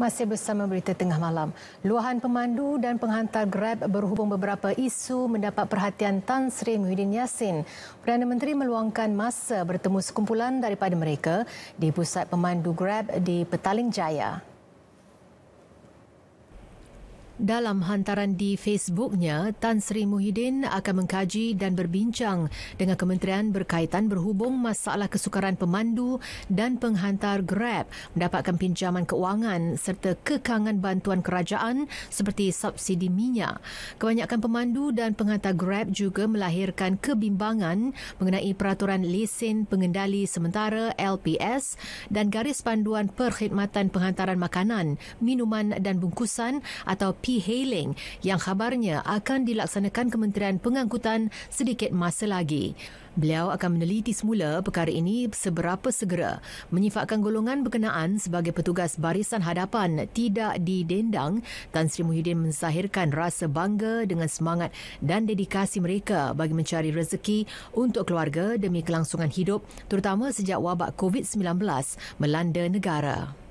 Masih bersama berita tengah malam. Luahan pemandu dan penghantar Grab berhubung beberapa isu mendapat perhatian Tan Sri Muhyiddin Yassin. Perdana Menteri meluangkan masa bertemu sekumpulan daripada mereka di pusat pemandu Grab di Petaling Jaya. Dalam hantaran di Facebooknya, Tan Sri Muhyiddin akan mengkaji dan berbincang dengan kementerian berkaitan berhubung masalah kesukaran pemandu dan penghantar Grab mendapatkan pinjaman keuangan serta kekangan bantuan kerajaan seperti subsidi minyak. Kebanyakan pemandu dan penghantar Grab juga melahirkan kebimbangan mengenai peraturan lesen pengendali sementara LPS dan garis panduan perkhidmatan penghantaran makanan, minuman dan bungkusan atau PS Sea Hailing yang khabarnya akan dilaksanakan Kementerian Pengangkutan sedikit masa lagi. Beliau akan meneliti semula perkara ini seberapa segera. Menyifatkan golongan berkenaan sebagai petugas barisan hadapan tidak didendang, Tan Sri Muhyiddin mensahirkan rasa bangga dengan semangat dan dedikasi mereka bagi mencari rezeki untuk keluarga demi kelangsungan hidup terutama sejak wabak COVID-19 melanda negara.